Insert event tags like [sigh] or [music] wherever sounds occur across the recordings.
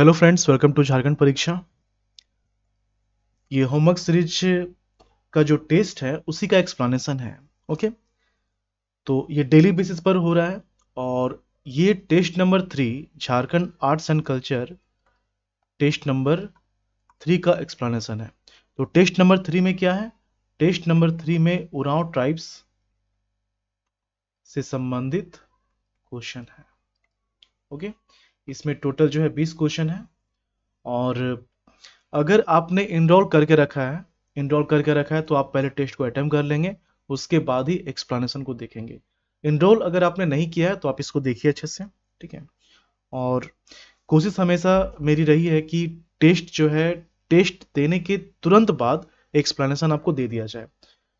Hello friends welcome to Jharkhand Pariksha ये homework series का जो टेस्ट है उसी का एक्सप्लेनेशन है ओके तो ये डेली बेसिस पर हो रहा है और ये test number three Jharkhand arts and culture test number three का एक्सप्लेनेशन है तो टेस्ट नंबर थ्री में क्या है टेस्ट नंबर थ्री में उराव ट्राइब्स से संबंधित क्वेश्चन है ओके okay? इसमें टोटल जो है बीस क्वेश्चन है और अगर आपने इनरोल करके रखा है इनरोल करके रखा है तो आप पहले टेस्ट को अटैम्प कर लेंगे उसके बाद ही एक्सप्लेनेशन को देखेंगे इनरोल अगर आपने नहीं किया है तो आप इसको देखिए अच्छे से ठीक है और कोशिश हमेशा मेरी रही है कि टेस्ट जो है टेस्ट देने के तुरंत बाद एक्सप्लेनेशन आपको दे दिया जाए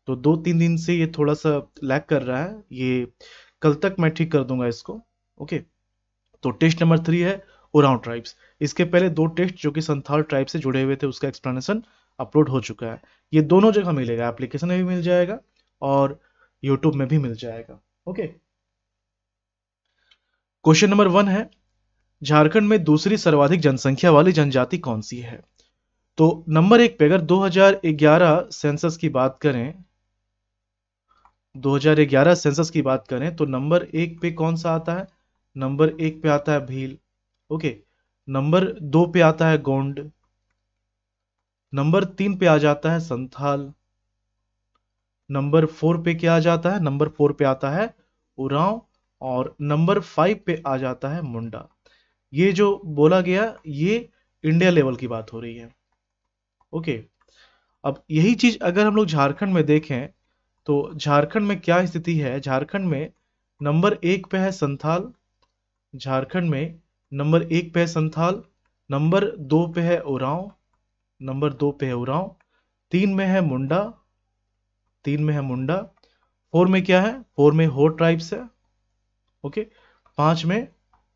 तो दो तीन दिन से ये थोड़ा सा लैक कर रहा है ये कल तक मैं ठीक कर दूंगा इसको ओके तो टेस्ट नंबर थ्री है उराव ट्राइब्स इसके पहले दो टेस्ट जो कि संथाल ट्राइब से जुड़े हुए थे उसका एक्सप्लेनेशन अपलोड हो चुका है ये दोनों जगह मिलेगा एप्लीकेशन में भी मिल जाएगा और यूट्यूब में भी मिल जाएगा ओके क्वेश्चन नंबर वन है झारखंड में दूसरी सर्वाधिक जनसंख्या वाली जनजाति कौन सी है तो नंबर एक पे अगर 2011 सेंसस की बात करें 2011 सेंसस की बात करें तो नंबर एक पे कौन सा आता है नंबर एक पे आता है भील ओके नंबर दो पे आता है गोंड नंबर तीन पे आ जाता है संथाल नंबर फोर पे क्या आ जाता है नंबर फोर पे आता है उराव और नंबर फाइव पे आ जाता है मुंडा ये जो बोला गया ये इंडिया लेवल की बात हो रही है ओके अब यही चीज अगर हम लोग झारखंड में देखें तो झारखंड में क्या स्थिति है झारखंड में नंबर एक पे है संथाल झारखंड में नंबर एक पे है संथाल नंबर दो पे है उरांव नंबर दो पे है उरांव तीन में है मुंडा तीन में है मुंडा फोर में क्या है फोर में हो ट्राइब्स है ओके पांच में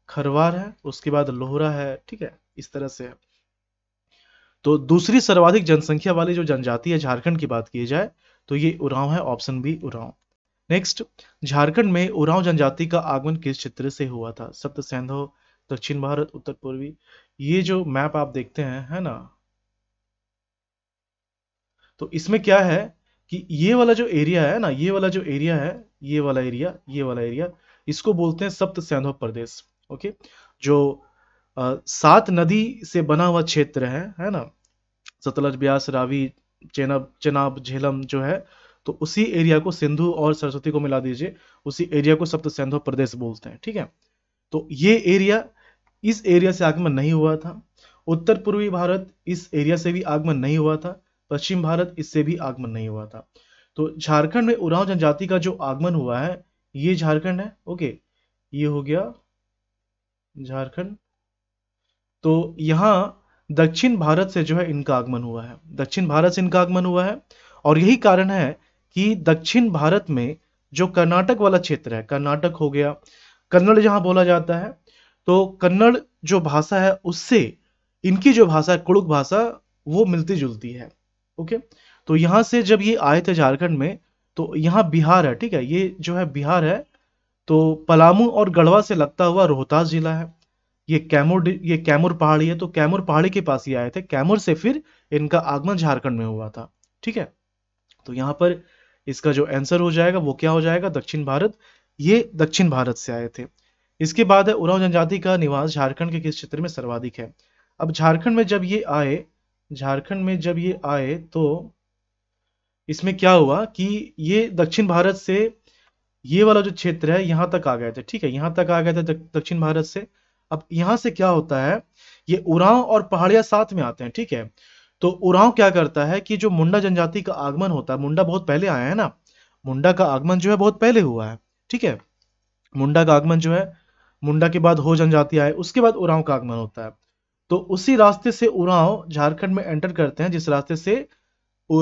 खरवार है उसके बाद लोहरा है ठीक है इस तरह से है तो दूसरी सर्वाधिक जनसंख्या वाली जो जनजाति है झारखंड की बात की जाए तो ये उरांव है option B Oraon next Jharkhand में उरांव जनजाति का आगमन किस क्षेत्र से हुआ था सप्त सैंधो दक्षिण भारत उत्तर पूर्वी ये जो मैप आप देखते हैं है ना तो इसमें क्या है कि ये वाला जो एरिया है ना ये वाला जो एरिया है ये वाला एरिया ये वाला एरिया इसको बोलते हैं सप्त सैंधव प्रदेश ओके जो आ, सात नदी से बना हुआ क्षेत्र है है ना सतलज ब्यास रावी चेनाब चेनाब झेलम जो है तो उसी एरिया को सिंधु और सरस्वती को मिला दीजिए उसी एरिया को सप्त सिंधु प्रदेश बोलते हैं ठीक है तो ये एरिया इस एरिया से आगमन नहीं हुआ था उत्तर पूर्वी भारत इस एरिया से भी आगमन नहीं हुआ था पश्चिम भारत इससे भी आगमन नहीं हुआ था तो झारखंड में उराव जनजाति का जो आगमन हुआ है ये झारखंड है ओके ये हो गया झारखंड तो यहां दक्षिण भारत से जो है इनका आगमन हुआ है दक्षिण भारत से इनका आगमन हुआ है और यही कारण है कि दक्षिण भारत में जो कर्नाटक वाला क्षेत्र है कर्नाटक हो गया कन्नड़ जहां बोला जाता है तो कन्नड़ जो भाषा है उससे इनकी जो भाषा है कुड़ुक भाषा वो मिलती जुलती है ओके तो यहां से जब ये आए थे झारखंड में तो यहाँ बिहार है ठीक है ये जो है बिहार है तो पलामू और गढ़वा से लगता हुआ रोहतास जिला है ये कैमूर ये कैमूर पहाड़ी है तो कैमूर पहाड़ी के पास ही आए थे कैमूर से फिर इनका आगमन झारखंड में हुआ था ठीक है तो यहाँ पर इसका जो आंसर हो जाएगा वो क्या हो जाएगा दक्षिण भारत ये दक्षिण भारत से आए थे इसके बाद है उराव जनजाति का निवास झारखंड के किस क्षेत्र में सर्वाधिक है अब झारखंड में जब ये आए झारखंड में जब ये आए तो इसमें क्या हुआ कि ये दक्षिण भारत से ये वाला जो क्षेत्र है यहाँ तक आ गए थे ठीक है यहाँ तक आ गए थे दक्षिण भारत से अब यहाँ से क्या होता है ये उरांव और पहाड़िया साथ में आते हैं ठीक है तो उराव क्या करता है कि जो मुंडा जनजाति का आगमन होता है मुंडा बहुत पहले आया है ना मुंडा का आगमन जो है बहुत पहले हुआ है ठीक है मुंडा का आगमन जो है मुंडा के बाद हो जनजाति आए उसके बाद उरांव का आगमन होता है तो उसी रास्ते से उराव झारखंड में एंटर करते हैं जिस रास्ते से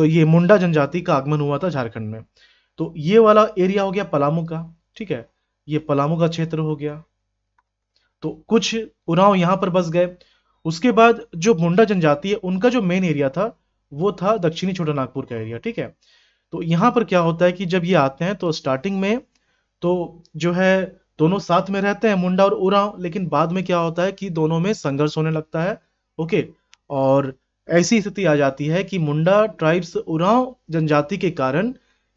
ये मुंडा जनजाति का आगमन हुआ था झारखंड में तो ये वाला एरिया हो गया पलामू का ठीक है ये पलामू का क्षेत्र हो गया तो कुछ उराव यहां पर बस गए उसके बाद जो मुंडा जनजाति है उनका जो मेन एरिया था वो था दक्षिणी छोटा नागपुर का एरिया ठीक है तो यहाँ पर क्या होता है कि जब ये आते हैं तो स्टार्टिंग में तो जो है दोनों साथ में रहते हैं मुंडा और उरांव लेकिन बाद में क्या होता है कि दोनों में संघर्ष होने लगता है ओके और ऐसी स्थिति आ जाती है कि मुंडा ट्राइब्स उरांव जनजाति के कारण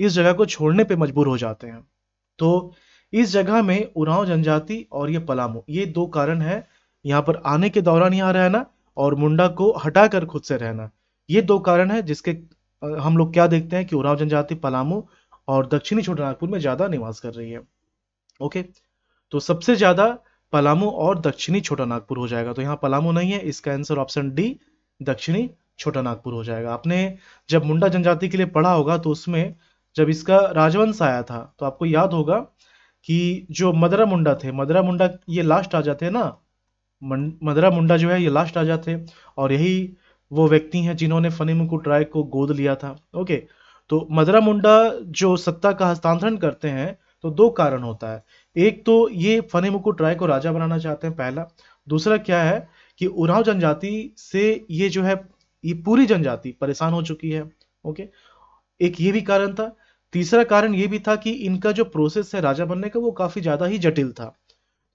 इस जगह को छोड़ने पर मजबूर हो जाते हैं तो इस जगह में उरांव जनजाति और ये पलामू ये दो कारण है यहाँ पर आने के दौरान यहाँ रहना और मुंडा को हटाकर खुद से रहना ये दो कारण है जिसके हम लोग क्या देखते हैं कि उराव जनजाति पलामू और दक्षिणी छोटानागपुर नागपुर में ज्यादा निवास कर रही है ओके तो सबसे ज्यादा पलामू और दक्षिणी छोटा नागपुर हो जाएगा तो यहाँ पलामू नहीं है इसका आंसर ऑप्शन डी दक्षिणी छोटा नागपुर हो जाएगा आपने जब मुंडा जनजाति के लिए पढ़ा होगा तो उसमें जब इसका राजवंश आया था तो आपको याद होगा कि जो मदरा मुंडा थे मदरा मुंडा ये लास्ट आ जाते हैं ना मदरा मुंडा जो है ये लास्ट राजा थे और यही वो व्यक्ति हैं जिन्होंने फनी मुकुट राय को गोद लिया था ओके तो मदरा मुंडा जो सत्ता का हस्तांतरण करते हैं तो दो कारण होता है एक तो ये फनी मुकुट राय को राजा बनाना चाहते हैं पहला दूसरा क्या है कि उराव जनजाति से ये जो है ये पूरी जनजाति परेशान हो चुकी है ओके एक ये भी कारण था तीसरा कारण ये भी था कि इनका जो प्रोसेस है राजा बनने का वो काफी ज्यादा ही जटिल था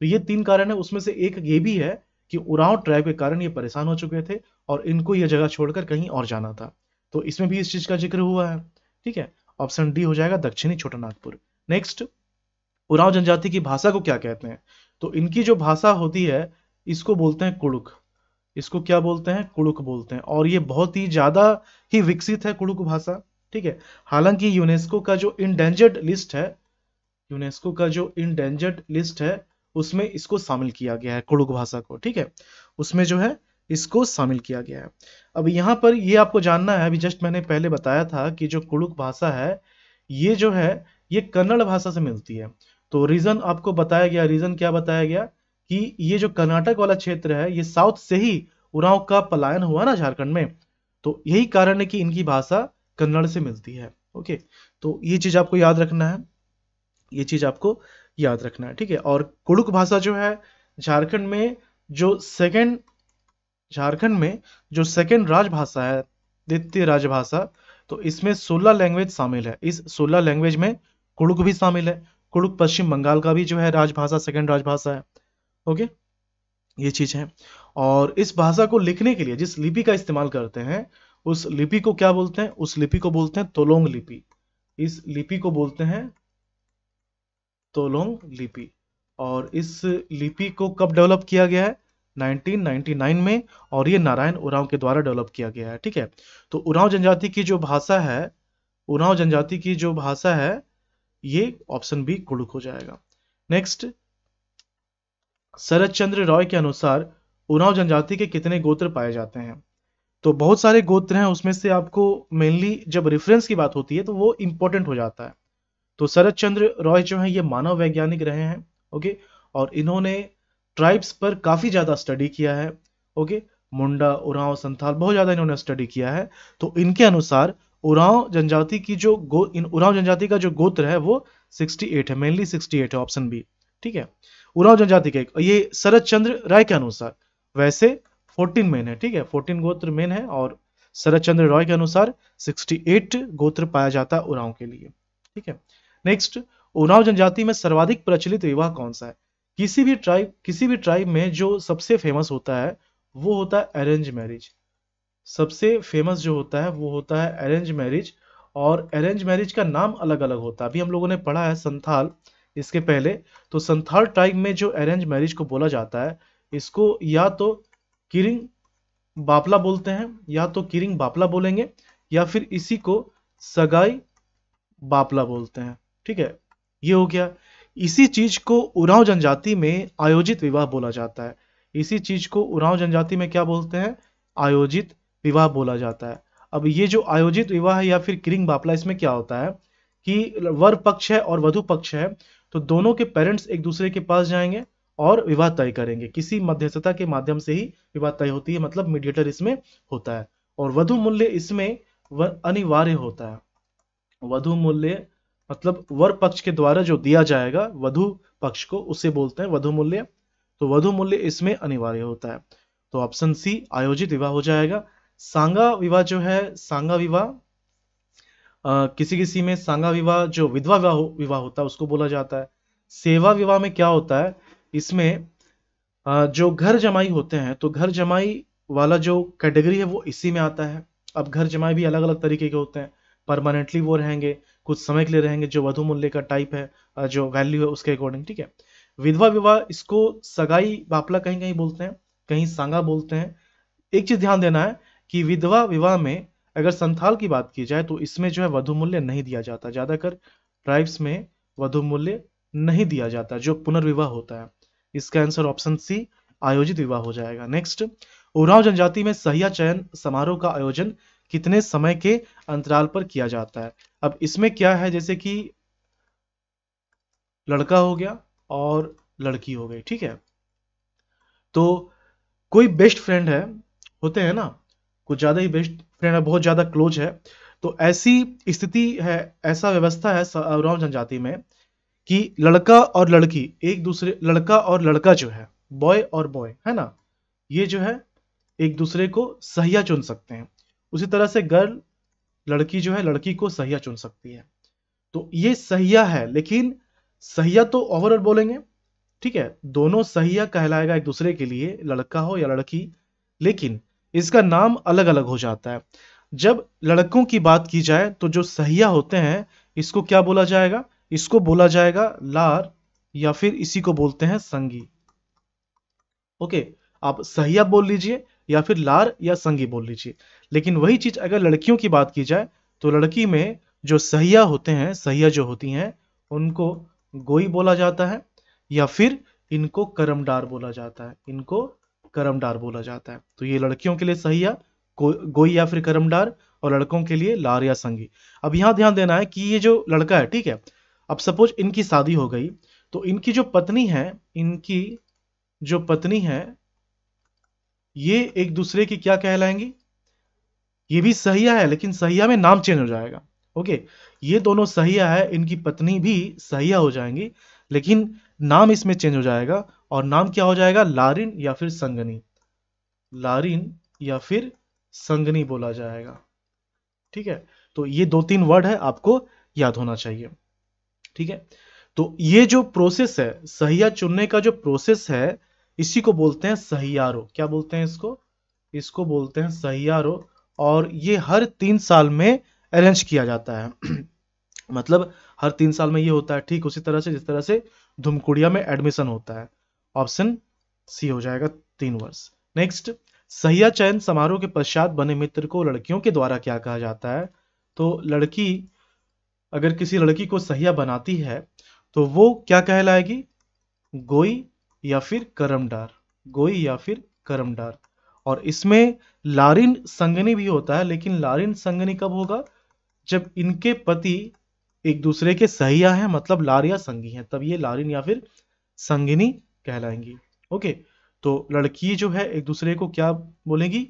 तो ये तीन कारण है उसमें से एक ये भी है कि उराव ट्रैप के कारण ये परेशान हो चुके थे और इनको ये जगह छोड़कर कहीं और जाना था तो इसमें भी इस चीज का जिक्र हुआ है ठीक है ऑप्शन डी हो जाएगा दक्षिणी छोटानागपुर नेक्स्ट उराव जनजाति की भाषा को क्या कहते हैं तो इनकी जो भाषा होती है इसको बोलते हैं कुड़ुक इसको क्या बोलते हैं कुड़ुक बोलते हैं और ये बहुत ही ज्यादा ही विकसित है कुड़ुक भाषा ठीक है हालांकि यूनेस्को का जो इनडेंजर्ड लिस्ट है यूनेस्को का जो इनडेंजर्ड लिस्ट है उसमें इसको शामिल किया गया है कुड़ुक भाषा को ठीक है उसमें जो है इसको शामिल किया गया है अब यहाँ पर ये आपको जानना है अभी जस्ट मैंने पहले बताया था कि जो कुड़ुक भाषा है ये जो है ये कन्नड़ भाषा से मिलती है तो रीजन आपको बताया गया रीजन क्या बताया गया कि ये जो कर्नाटक वाला क्षेत्र है ये साउथ से ही उराव का पलायन हुआ ना झारखंड में तो यही कारण है कि इनकी भाषा कन्नड़ से मिलती है ओके तो ये चीज आपको याद रखना है ये चीज आपको याद रखना है ठीक है और कुड़ुक भाषा जो है झारखंड में जो सेकेंड झारखंड में जो सेकेंड राजभाषा है द्वितीय राजभाषा तो इसमें 16 लैंग्वेज शामिल है इस 16 लैंग्वेज में कुड़ुक भी शामिल है कुड़ुक पश्चिम बंगाल का भी जो है राजभाषा सेकेंड राजभाषा है ओके ये चीज है और इस भाषा को लिखने के लिए जिस लिपि का इस्तेमाल करते हैं उस लिपि को क्या बोलते हैं उस लिपि को बोलते हैं तोलोंग लिपि इस लिपि को बोलते हैं तोलोंग लिपि और इस लिपि को कब डेवलप किया गया है 1999 में और ये नारायण उरांव के द्वारा डेवलप किया गया है ठीक है तो उरांव जनजाति की जो भाषा है उरांव जनजाति की जो भाषा है ये ऑप्शन बी कुड़ुक हो जाएगा नेक्स्ट शरद चंद्र रॉय के अनुसार उरांव जनजाति के कितने गोत्र पाए जाते हैं तो बहुत सारे गोत्र हैं उसमें से आपको मेनली जब रेफरेंस की बात होती है तो वो इंपॉर्टेंट हो जाता है तो शरद चंद्र रॉय जो है ये मानव वैज्ञानिक रहे हैं ओके और इन्होंने ट्राइब्स पर काफी ज्यादा स्टडी किया है ओके मुंडा उराव संथाल बहुत ज्यादा इन्होंने स्टडी किया है तो इनके अनुसार उराव जनजाति की जो गो इन उराव जनजाति का जो गोत्र है वो 68 है मेनली 68 है ऑप्शन बी ठीक है उराव जनजाति का ये शरद चंद्र राय के अनुसार वैसे 14 मेन है ठीक है 14 गोत्र मेन है और शरद चंद्र रॉय के अनुसार 68 गोत्र पाया जाता है उराव के लिए ठीक है नेक्स्ट उनाव जनजाति में सर्वाधिक प्रचलित विवाह कौन सा है किसी भी ट्राइब किसी भी ट्राइब में जो सबसे फेमस होता है वो होता है अरेंज मैरिज सबसे फेमस जो होता है वो होता है अरेंज मैरिज और अरेंज मैरिज का नाम अलग अलग होता है अभी हम लोगों ने पढ़ा है संथाल इसके पहले तो संथाल ट्राइब में जो अरेंज मैरिज को बोला जाता है इसको या तो किरिंग बापला बोलते हैं या तो किरिंग बापला बोलेंगे या फिर इसी को सगाई बापला बोलते हैं ठीक है ये हो गया इसी चीज को उराव जनजाति में आयोजित विवाह बोला जाता है इसी चीज को उराव जनजाति में क्या बोलते हैं आयोजित विवाह बोला जाता है अब ये जो आयोजित विवाह है या फिर किरिंग बापला इसमें क्या होता है कि वर पक्ष है और वधु पक्ष है तो दोनों के पेरेंट्स एक दूसरे के पास जाएंगे और विवाह तय करेंगे किसी मध्यस्थता के माध्यम से ही विवाह तय होती है मतलब मीडिएटर इसमें होता है और वधु मूल्य इसमें अनिवार्य होता है वधु मूल्य मतलब वर पक्ष के द्वारा जो दिया जाएगा वधु पक्ष को उसे बोलते हैं वधु मूल्य तो वधु मूल्य इसमें अनिवार्य होता है तो ऑप्शन सी आयोजित विवाह हो जाएगा सांगा विवाह जो है सांगा विवाह किसी किसी में सांगा विवाह जो विधवा विवाह विवाह होता है उसको बोला जाता है सेवा विवाह में क्या होता है इसमें आ, जो घर जमाई होते हैं तो घर जमाई वाला जो कैटेगरी है वो इसी में आता है अब घर जमाई भी अलग अलग तरीके के होते हैं परमानेंटली वो रहेंगे कुछ समय के लिए रहेंगे जो वधु मूल्य का टाइप है जो वैल्यू है उसके अकॉर्डिंग ठीक है विधवा विवाह इसको सगाई बापला कहीं कहीं बोलते हैं कहीं सांगा बोलते हैं एक चीज ध्यान देना है कि विधवा विवाह में अगर संथाल की बात की जाए तो इसमें जो है वधु मूल्य नहीं दिया जाता ज्यादातर ट्राइब्स में वधु मूल्य नहीं दिया जाता जो पुनर्विवाह होता है इसका आंसर ऑप्शन सी आयोजित विवाह हो जाएगा नेक्स्ट उराव जनजाति में सहिया चयन समारोह का आयोजन कितने समय के अंतराल पर किया जाता है अब इसमें क्या है जैसे कि लड़का हो गया और लड़की हो गई ठीक है तो कोई बेस्ट फ्रेंड है होते हैं ना कुछ ज़्यादा ही बेस्ट फ्रेंड है बहुत ज़्यादा क्लोज है तो ऐसी स्थिति है ऐसा व्यवस्था है राम जनजाति में कि लड़का और लड़की एक दूसरे लड़का और लड़का जो है बॉय और बॉय है ना ये जो है एक दूसरे को सहिया चुन सकते हैं उसी तरह से गर्ल लड़की जो है लड़की को सहिया चुन सकती है तो ये सहिया है लेकिन सहिया तो ओवरऑल बोलेंगे ठीक है दोनों सहिया कहलाएगा एक दूसरे के लिए लड़का हो या लड़की लेकिन इसका नाम अलग अलग हो जाता है जब लड़कों की बात की जाए तो जो सहिया होते हैं इसको क्या बोला जाएगा इसको बोला जाएगा लार या फिर इसी को बोलते हैं संगी ओके आप सहिया बोल लीजिए या फिर लार या संगी बोल लीजिए लेकिन वही चीज़ अगर लड़कियों की बात की जाए तो लड़की में जो सहिया होते हैं सहिया जो होती हैं उनको गोई बोला जाता है या फिर इनको करमडार बोला जाता है इनको करमडार बोला जाता है तो ये लड़कियों के लिए सहिया गोई या फिर करमडार और लड़कों के लिए लार या संगी अब यहां ध्यान देना है कि ये जो लड़का है ठीक है अब सपोज इनकी शादी हो गई तो इनकी जो पत्नी है इनकी जो पत्नी है ये एक दूसरे की क्या कहलाएंगी ये भी सहिया है लेकिन सहिया में नाम चेंज हो जाएगा ओके ये दोनों सहिया है इनकी पत्नी भी सहिया हो जाएंगी लेकिन नाम इसमें चेंज हो जाएगा और नाम क्या हो जाएगा लारिन या फिर संगनी लारिन या फिर संगनी बोला जाएगा ठीक है तो ये दो तीन वर्ड है आपको याद होना चाहिए ठीक है तो ये जो प्रोसेस है सहिया चुनने का जो प्रोसेस है इसी को बोलते हैं सहियारो क्या बोलते हैं इसको इसको बोलते हैं सहियारो और ये हर तीन साल में अरेंज किया जाता है [clears throat] मतलब हर तीन साल में ये होता है ठीक उसी तरह से जिस तरह से धुमकुड़िया में एडमिशन होता है ऑप्शन सी हो जाएगा तीन वर्ष नेक्स्ट सहिया चयन समारोह के पश्चात बने मित्र को लड़कियों के द्वारा क्या कहा जाता है तो लड़की अगर किसी लड़की को सहिया बनाती है तो वो क्या कहलाएगी गोई या फिर करमडार गोई या फिर करमडार और इसमें लारिन संगनी भी होता है लेकिन लारिन संगनी कब होगा जब इनके पति एक दूसरे के सहिया हैं मतलब लार या संगी हैं तब ये लारिन या फिर संगनी कहलाएंगी ओके तो लड़की जो है एक दूसरे को क्या बोलेगी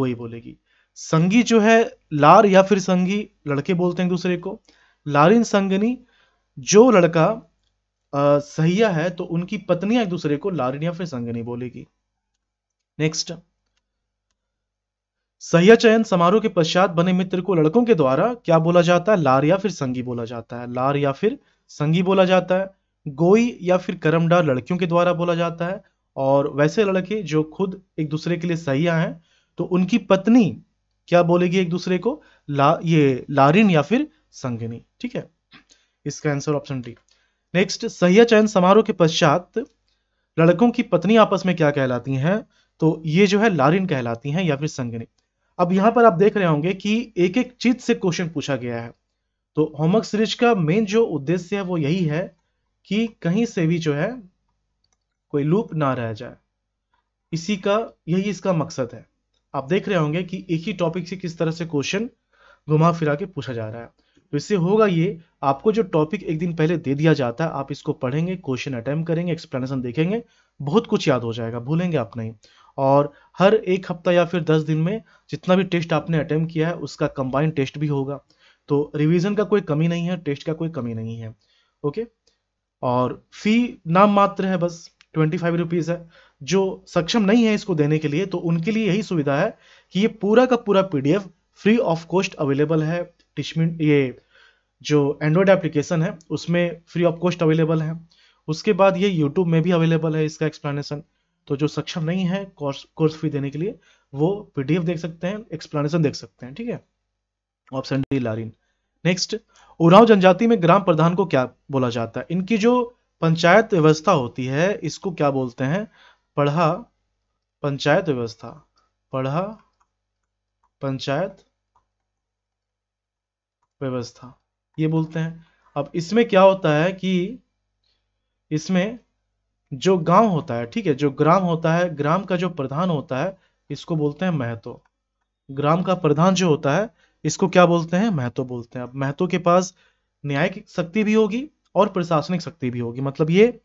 गोई बोलेगी संगी जो है लार या फिर संगी लड़के बोलते हैं एक दूसरे को लारिन संगनी जो लड़का सहिया है तो उनकी पत्नियां एक दूसरे को लारिन या फिर संगनी बोलेगी नेक्स्ट सह्या चयन समारोह के पश्चात बने मित्र को लड़कों के द्वारा क्या बोला जाता है लार या फिर संगी बोला जाता है लार या फिर संगी बोला जाता है गोई या फिर करमडार लड़कियों के द्वारा बोला जाता है और वैसे लड़के जो खुद एक दूसरे के लिए सहिया हैं तो उनकी पत्नी क्या बोलेगी एक दूसरे को ला ये लारिन या फिर संगनी ठीक है इसका आंसर ऑप्शन डी नेक्स्ट सहिया चयन समारोह के पश्चात लड़कों की पत्नी आपस में क्या कहलाती हैं तो ये जो है लारिन कहलाती हैं या फिर संगनी अब यहां पर आप देख रहे होंगे कि एक एक चीज से क्वेश्चन पूछा गया है तो होमवर्क सीरीज का मेन जो उद्देश्य है वो यही है कि कहीं से भी जो है कोई लूप ना रह जाए इसी का यही इसका मकसद है आप देख रहे होंगे कि एक ही टॉपिक से किस तरह से क्वेश्चन घुमा फिरा के पूछा जा रहा है तो इससे होगा ये आपको जो टॉपिक एक दिन पहले दे दिया जाता है आप इसको पढ़ेंगे क्वेश्चन अटेम्प्ट करेंगे एक्सप्लेनेशन देखेंगे बहुत कुछ याद हो जाएगा भूलेंगे आप नहीं और हर एक हफ्ता या फिर दस दिन में जितना भी टेस्ट आपने अटेम्प्ट किया है उसका कंबाइंड टेस्ट भी होगा तो रिवीजन का कोई कमी नहीं है टेस्ट का कोई कमी नहीं है ओके और फी नाम मात्र है बस ट्वेंटी फाइव रुपीज़ है जो सक्षम नहीं है इसको देने के लिए तो उनके लिए यही सुविधा है कि ये पूरा का पूरा P free of cost available है टिशमिन ये जो एंड्रॉयड एप्लीकेशन है उसमें फ्री ऑफ कॉस्ट अवेलेबल है उसके बाद ये यूट्यूब में भी अवेलेबल है इसका एक्सप्लेनेशन तो जो सक्षम नहीं है कोर्स कोर्स फी देने के लिए वो पीडीएफ देख सकते हैं एक्सप्लेनेशन देख सकते हैं ठीक है ऑप्शन डी लारिन नेक्स्ट उराव जनजाति में ग्राम प्रधान को क्या बोला जाता है इनकी जो पंचायत व्यवस्था होती है इसको क्या बोलते हैं पढ़ा पंचायत व्यवस्था पढ़ा पंचायत व्यवस्था ये बोलते हैं अब इसमें क्या होता है कि इसमें जो गांव होता है ठीक है जो ग्राम होता है ग्राम का जो प्रधान होता है इसको बोलते हैं महतो ग्राम का प्रधान जो होता है इसको क्या बोलते हैं महतो बोलते हैं अब महतो के पास न्यायिक शक्ति भी होगी और प्रशासनिक शक्ति भी होगी मतलब ये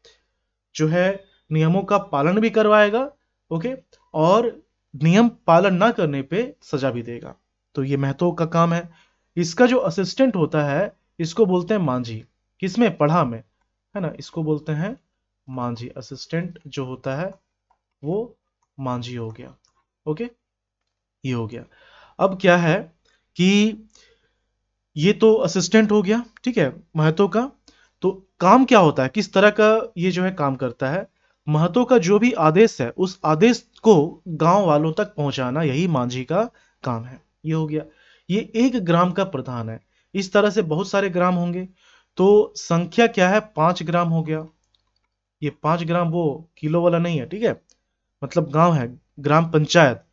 जो है नियमों का पालन भी करवाएगा ओके और नियम पालन ना करने पे सजा भी देगा तो ये महतो का काम है इसका जो असिस्टेंट होता है इसको बोलते हैं मांझी किसमें पढ़ा में है ना इसको बोलते हैं मांझी असिस्टेंट जो होता है वो मांझी हो गया ओके ये हो गया अब क्या है कि ये तो असिस्टेंट हो गया ठीक है महतो का तो काम क्या होता है किस तरह का ये जो है काम करता है महतो का जो भी आदेश है उस आदेश को गांव वालों तक पहुंचाना यही मांझी का काम है ये हो गया ये एक ग्राम का प्रधान है इस तरह से बहुत सारे ग्राम होंगे तो संख्या क्या है पांच ग्राम हो गया ये पांच ग्राम वो किलो वाला नहीं है ठीक है मतलब गांव है ग्राम पंचायत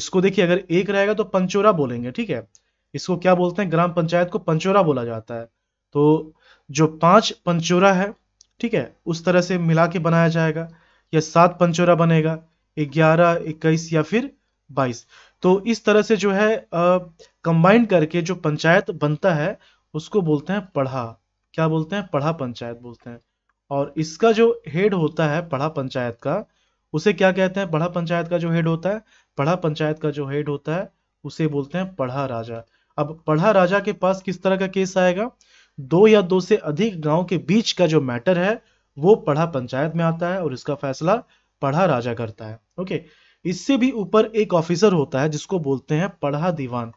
इसको देखिए अगर एक रहेगा तो पंचोरा बोलेंगे ठीक है इसको क्या बोलते हैं ग्राम पंचायत को पंचोरा बोला जाता है तो जो पांच पंचोरा है ठीक है उस तरह से मिला के बनाया जाएगा या सात पंचोरा बनेगा ग्यारह इक्कीस या फिर बाईस तो इस तरह से जो है कंबाइंड करके जो पंचायत बनता है उसको बोलते हैं पढ़ा क्या बोलते हैं पढ़ा पंचायत बोलते हैं और इसका जो हेड होता है पढ़ा पंचायत का उसे क्या कहते हैं पढ़ा पंचायत का जो हेड होता है पढ़ा पंचायत का जो हेड होता है उसे बोलते हैं पढ़ा राजा अब पढ़ा राजा के पास किस तरह का केस आएगा दो या दो से अधिक गांव के बीच का जो मैटर है वो पढ़ा पंचायत में आता है और इसका फैसला पढ़ा राजा करता है ओके इससे भी ऊपर एक ऑफिसर होता है जिसको बोलते हैं पढ़ा दीवान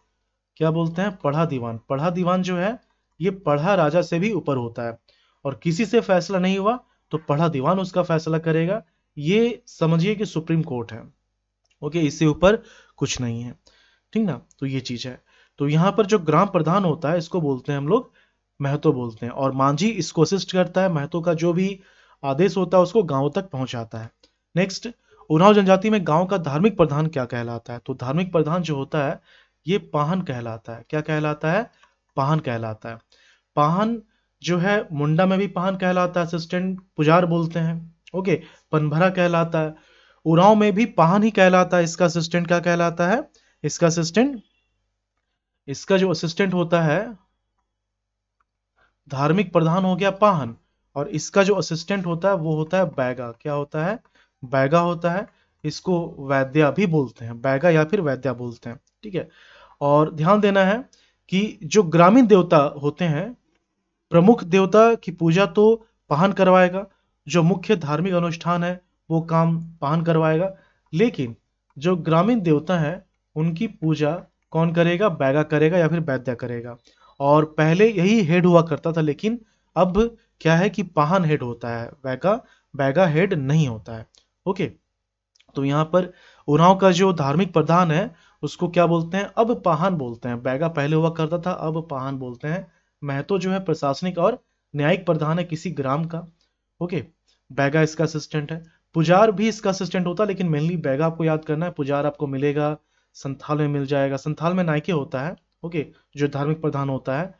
क्या बोलते हैं पढ़ा दीवान पढ़ा दीवान जो है ये पढ़ा राजा से भी ऊपर होता है और किसी से फैसला नहीं हुआ तो पढ़ा दीवान उसका फैसला करेगा ये समझिए कि सुप्रीम कोर्ट है ओके इससे ऊपर कुछ नहीं है ठीक ना तो ये चीज है तो यहाँ पर जो ग्राम प्रधान होता है इसको बोलते हैं हम लोग महतो बोलते हैं और मांझी इसको असिस्ट करता है महतो का जो भी आदेश होता है उसको गांव तक पहुंचाता है नेक्स्ट उन्नाव जनजाति में गांव का धार्मिक प्रधान क्या कहलाता है तो धार्मिक प्रधान जो होता है ये पाहन कहलाता है क्या कहलाता है पाहन कहलाता है पाहन जो है मुंडा में भी पान कहलाता है असिस्टेंट पुजार बोलते हैं ओके पनभरा कहलाता है उराव में भी पान ही कहलाता है इसका असिस्टेंट क्या कहलाता है इसका असिस्टेंट इसका जो असिस्टेंट होता है धार्मिक प्रधान हो गया पाहन और इसका जो असिस्टेंट होता है वो होता है बैगा क्या होता है बैगा होता है इसको वैद्या भी बोलते हैं बैगा या फिर वैद्या बोलते हैं ठीक है और ध्यान देना है कि जो ग्रामीण देवता होते हैं प्रमुख देवता की पूजा तो पहन करवाएगा जो मुख्य धार्मिक अनुष्ठान है वो काम पहन करवाएगा लेकिन जो ग्रामीण देवता है उनकी पूजा कौन करेगा बैगा करेगा या फिर वैद्या करेगा और पहले यही हेड हुआ करता था लेकिन अब क्या है कि पाहन हेड होता है बैगा बैगा हेड नहीं होता है ओके तो यहाँ पर उन्नाव का जो धार्मिक प्रधान है उसको क्या बोलते हैं अब पाहन बोलते हैं बैगा पहले हुआ करता था अब पाहन बोलते हैं महतो जो है प्रशासनिक और न्यायिक प्रधान है किसी ग्राम का ओके बैगा इसका असिस्टेंट है पुजार भी इसका असिस्टेंट होता है लेकिन मेनली बैगा आपको याद करना है पुजार आपको मिलेगा संथाल में मिल जाएगा संथाल में नायके होता है ओके जो धार्मिक प्रधान होता है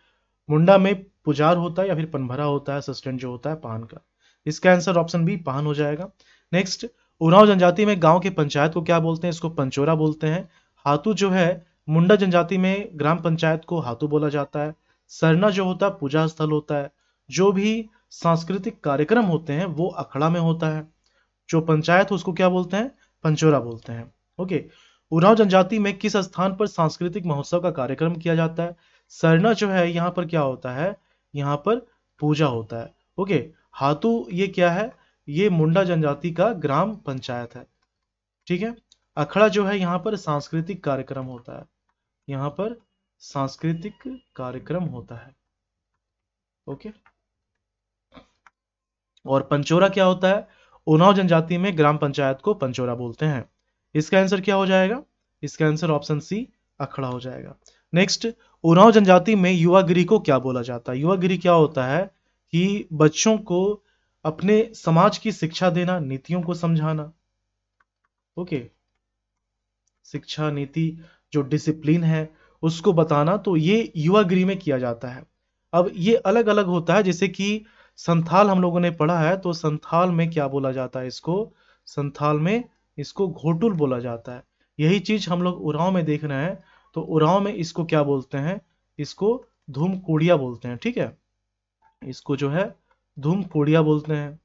मुंडा में पुजार होता है या फिर पनभरा होता है असिस्टेंट जो होता है पान का इसका आंसर ऑप्शन बी पान हो जाएगा नेक्स्ट उराव जनजाति में गांव के पंचायत को क्या बोलते हैं इसको पंचोरा बोलते हैं हाथू जो है मुंडा जनजाति में ग्राम पंचायत को हाथू बोला जाता है सरना जो होता है पूजा स्थल होता है जो भी सांस्कृतिक कार्यक्रम होते हैं वो अखड़ा में होता है जो पंचायत उसको क्या बोलते हैं पंचोरा बोलते हैं ओके उराव जनजाति में किस स्थान पर सांस्कृतिक महोत्सव का कार्यक्रम किया जाता है सरना जो है यहाँ पर क्या होता है यहाँ पर पूजा होता है ओके हाथू ये क्या है ये मुंडा जनजाति का ग्राम पंचायत है ठीक है अखड़ा जो है यहाँ पर सांस्कृतिक कार्यक्रम होता है यहाँ पर सांस्कृतिक कार्यक्रम होता है ओके और पंचोरा क्या होता है उनाव जनजाति में ग्राम पंचायत को पंचोरा बोलते हैं इसका आंसर क्या हो जाएगा इसका आंसर ऑप्शन सी अखड़ा हो जाएगा नेक्स्ट उनाव जनजाति में युवागिरी को क्या बोला जाता है युवागिरी क्या होता है कि बच्चों को अपने समाज की शिक्षा देना नीतियों को समझाना ओके शिक्षा नीति जो डिसिप्लिन है उसको बताना तो ये गृह में किया जाता है अब ये अलग अलग होता है जैसे कि संथाल हम लोगों ने पढ़ा है तो संथाल में क्या बोला जाता है इसको संथाल में इसको घोटुल बोला जाता है यही चीज हम लोग उराव में देख रहे हैं तो उराव में इसको क्या बोलते हैं इसको धूम कोड़िया बोलते हैं ठीक है इसको जो है धूम कोड़िया बोलते हैं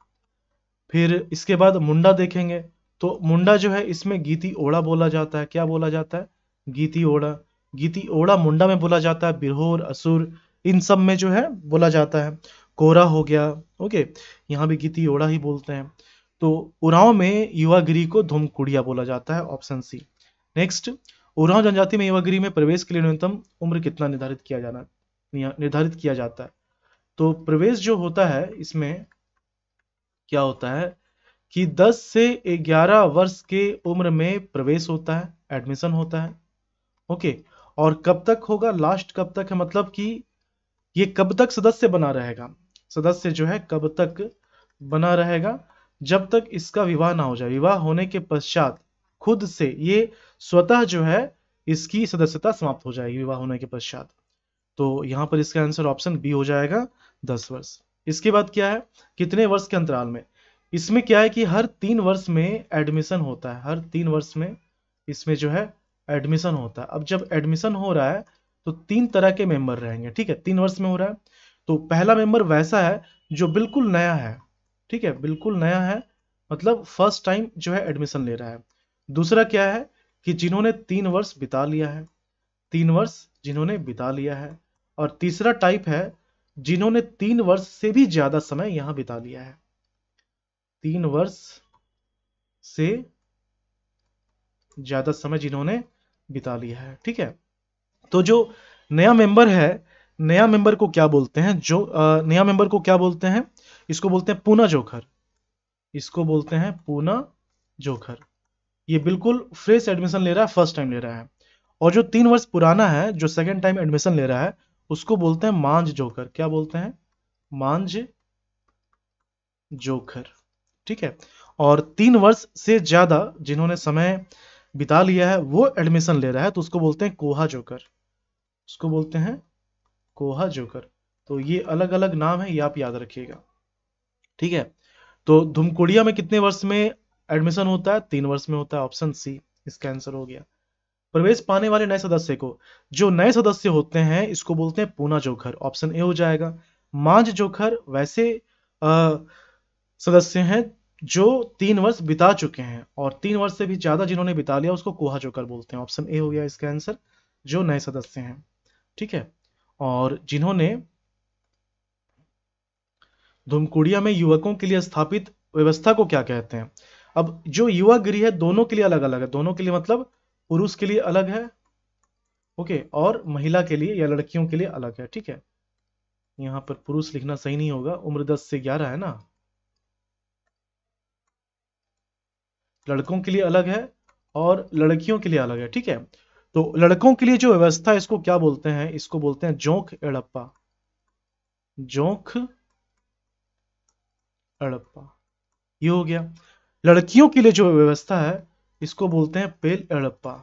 फिर इसके बाद मुंडा देखेंगे तो मुंडा जो है इसमें गीती ओड़ा बोला जाता है क्या बोला जाता है गीती ओड़ा गीति ओड़ा मुंडा में बोला जाता है बिरहोर असुर इन सब में जो है बोला जाता है कोरा हो गया ओके यहाँ भी गीति ओड़ा ही बोलते हैं तो उराव में युवागिरी को धूमकुड़िया बोला जाता है ऑप्शन सी नेक्स्ट उराव जनजाति में युवागिरी में प्रवेश के लिए न्यूनतम उम्र कितना निर्धारित किया जाना निर्धारित किया जाता है तो प्रवेश जो होता है इसमें क्या होता है कि 10 से 11 वर्ष के उम्र में प्रवेश होता है एडमिशन होता है ओके okay. और कब तक होगा लास्ट कब तक है मतलब कि ये कब तक सदस्य बना रहेगा सदस्य जो है कब तक बना रहेगा जब तक इसका विवाह ना हो जाए विवाह होने के पश्चात खुद से ये स्वतः जो है इसकी सदस्यता समाप्त हो जाएगी विवाह होने के पश्चात तो यहाँ पर इसका आंसर ऑप्शन बी हो जाएगा दस वर्ष इसके बाद क्या है कितने वर्ष के अंतराल में इसमें क्या है कि हर तीन वर्ष में एडमिशन होता है हर तीन वर्ष में इसमें जो है एडमिशन होता है अब जब एडमिशन हो रहा है तो तीन तरह के मेंबर रहेंगे ठीक है तीन वर्ष में हो रहा है तो पहला मेंबर वैसा है जो बिल्कुल नया है ठीक है बिल्कुल नया है मतलब फर्स्ट टाइम जो है एडमिशन ले रहा है दूसरा क्या है कि जिन्होंने तीन वर्ष बिता लिया है तीन वर्ष जिन्होंने बिता लिया है और तीसरा टाइप है जिन्होंने तीन वर्ष से भी ज्यादा समय यहां बिता लिया है तीन वर्ष से ज्यादा समय जिन्होंने बिता लिया है ठीक है तो जो नया मेंबर है नया मेंबर को क्या बोलते हैं जो आ, नया मेंबर को क्या बोलते हैं इसको बोलते हैं पूना जोखर इसको बोलते हैं पूना जोखर ये बिल्कुल फ्रेश एडमिशन ले रहा है फर्स्ट टाइम ले रहा है और जो तीन वर्ष पुराना है जो सेकेंड टाइम एडमिशन ले रहा है उसको बोलते हैं मांझ जोखर क्या बोलते हैं मांझ जोखर ठीक है और तीन वर्ष से ज्यादा जिन्होंने समय बिता लिया है वो एडमिशन ले रहा है तो उसको बोलते हैं कोहा जोकर उसको बोलते हैं कोहा जोकर तो ये अलग अलग नाम है ये आप याद रखिएगा ठीक है तो धुमकोड़िया में कितने वर्ष में एडमिशन होता है तीन वर्ष में होता है ऑप्शन सी इसका आंसर हो गया प्रवेश पाने वाले नए सदस्य को जो नए सदस्य होते हैं इसको बोलते हैं पूना जोखर ऑप्शन ए हो जाएगा मांझ जोखर वैसे आ, सदस्य हैं जो तीन वर्ष बिता चुके हैं और तीन वर्ष से भी ज्यादा जिन्होंने बिता लिया उसको कुहा जोकर बोलते हैं ऑप्शन ए हो गया इसका आंसर जो नए सदस्य हैं ठीक है और जिन्होंने धुमकुड़िया में युवकों के लिए स्थापित व्यवस्था को क्या कहते हैं अब जो युवा गृह है दोनों के लिए अलग अलग है दोनों के लिए मतलब पुरुष के लिए अलग है ओके और महिला के लिए या लड़कियों के लिए अलग है ठीक है यहां पर पुरुष लिखना सही नहीं होगा उम्र दस से ग्यारह है ना लड़कों के लिए अलग है और लड़कियों के लिए अलग है ठीक है तो लड़कों के लिए जो व्यवस्था है इसको क्या बोलते हैं इसको बोलते हैं जोंक एड़प्पा जोंक एड़प्पा ये हो गया लड़कियों के लिए जो व्यवस्था है इसको बोलते हैं पेल एड़प्पा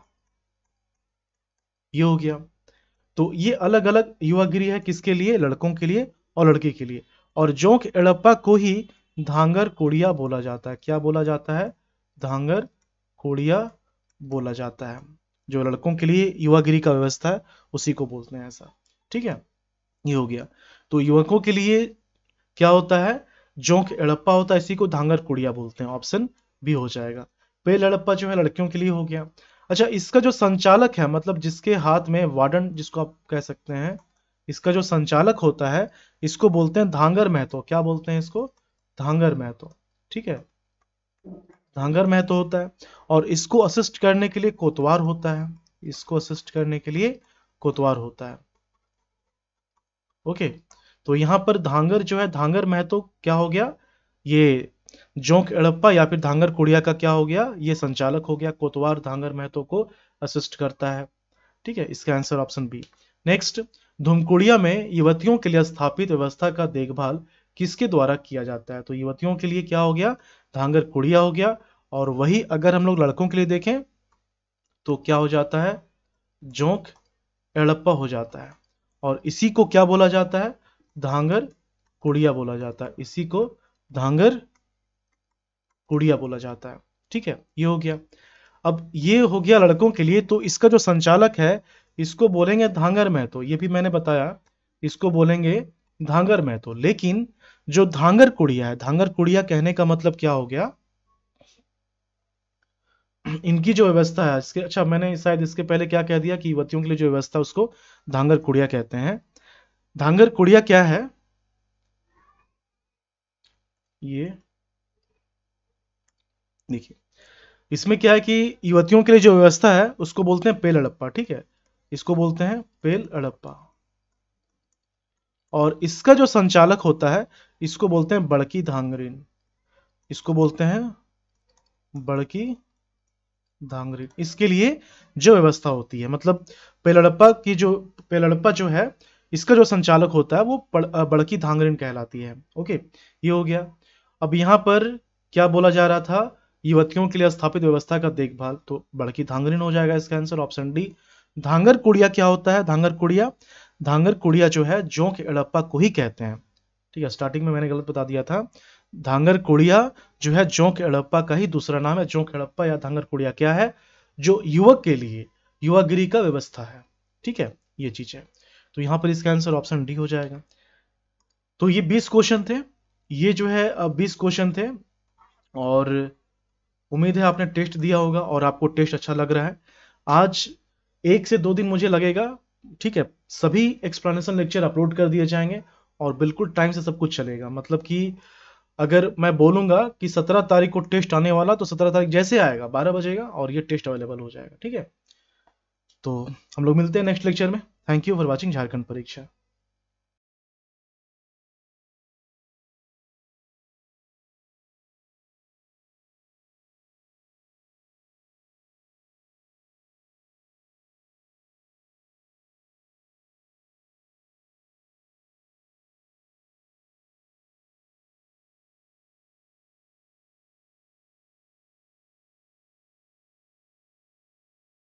ये हो गया तो ये अलग अलग युवा गिरी है किसके लिए लड़कों के लिए और लड़के के लिए और जोंक एड़प्पा को ही धांगर कोड़िया बोला जाता है क्या बोला जाता है धांगर कोड़िया बोला जाता है जो लड़कों के लिए युवागिरी का व्यवस्था है उसी को बोलते हैं ऐसा ठीक है ये हो गया तो युवकों के लिए क्या होता है जोंक एड़प्पा होता है इसी को धांगर कुड़िया बोलते हैं ऑप्शन भी हो जाएगा पेल एड़प्पा जो है लड़कियों के लिए हो गया अच्छा इसका जो संचालक है मतलब जिसके हाथ में वार्डन जिसको आप कह सकते हैं इसका जो संचालक होता है इसको बोलते हैं धांगर महतो क्या बोलते हैं इसको धांगर महतो ठीक है धांगर महतो होता है और इसको असिस्ट करने के लिए कोतवार होता है इसको असिस्ट करने के लिए कोतवार होता है ओके तो यहां पर धांगर जो है धांगर महतो क्या हो गया ये जोंक एड़प्पा या फिर धांगर कुड़िया का क्या हो गया ये संचालक हो गया कोतवार धांगर महतो को असिस्ट करता है ठीक है इसका answer option B next Dhumkuria में युवतियों के लिए स्थापित व्यवस्था का देखभाल किसके द्वारा किया जाता है तो युवतियों के लिए क्या हो गया धांगर कुड़िया हो गया और वही अगर हम लोग लड़कों के लिए देखें तो क्या हो जाता है जोंक एड़प्पा हो जाता है और इसी को क्या बोला जाता है धांगर कुड़िया बोला जाता है इसी को धांगर कुड़िया बोला जाता है ठीक है ये हो गया अब ये हो गया लड़कों के लिए तो इसका जो संचालक है इसको बोलेंगे धांगर महतो ये भी मैंने बताया इसको बोलेंगे धांगर महतो लेकिन जो धांगर कुड़िया है धांगर कुड़िया कहने का मतलब क्या हो गया इनकी जो व्यवस्था है इसके अच्छा मैंने शायद इसके पहले क्या कह दिया कि युवतियों के लिए जो व्यवस्था उसको धांगर कुड़िया कहते हैं धांगर कुड़िया क्या है ये देखिए इसमें क्या है कि युवतियों के लिए जो व्यवस्था है उसको बोलते हैं पेल अड़प्पा ठीक है इसको बोलते हैं पेल अड़प्पा और इसका जो संचालक होता है इसको बोलते हैं बड़की धांगरीन इसको बोलते हैं बड़की धांगरीन इसके लिए जो व्यवस्था होती है मतलब पेलड़प्पा की जो पेलड़प्पा जो है इसका जो संचालक होता है वो बड़की धांगरीन कहलाती है ओके ये हो गया अब यहां पर क्या बोला जा रहा था युवतियों के लिए स्थापित व्यवस्था का देखभाल तो बड़की धांगरीन हो जाएगा इसका आंसर ऑप्शन डी धांगर कुड़िया क्या होता है धांगर कुड़िया धांगर कुड़िया जो है जोंक एड़प्पा को ही कहते हैं ठीक है स्टार्टिंग में मैंने गलत बता दिया था धांगर कुड़िया जो है जोंक अड़प्पा का ही दूसरा नाम है जोंक अड़प्पा या धांगर कुड़िया क्या है जो युवक के लिए युवागिरी का व्यवस्था है ठीक है ये चीज है तो यहाँ पर इसका आंसर ऑप्शन डी हो जाएगा तो ये बीस क्वेश्चन थे ये जो है अब बीस क्वेश्चन थे और उम्मीद है आपने टेस्ट दिया होगा और आपको टेस्ट अच्छा लग रहा है आज एक से दो दिन मुझे लगेगा ठीक है सभी एक्सप्लेनेशन लेक्चर अपलोड कर दिए जाएंगे और बिल्कुल टाइम से सब कुछ चलेगा मतलब कि अगर मैं बोलूंगा कि सत्रह तारीख को टेस्ट आने वाला तो सत्रह तारीख जैसे आएगा बारह बजेगा और ये टेस्ट अवेलेबल हो जाएगा ठीक है तो हम लोग मिलते हैं नेक्स्ट लेक्चर में thank you for watching Jharkhand परीक्षा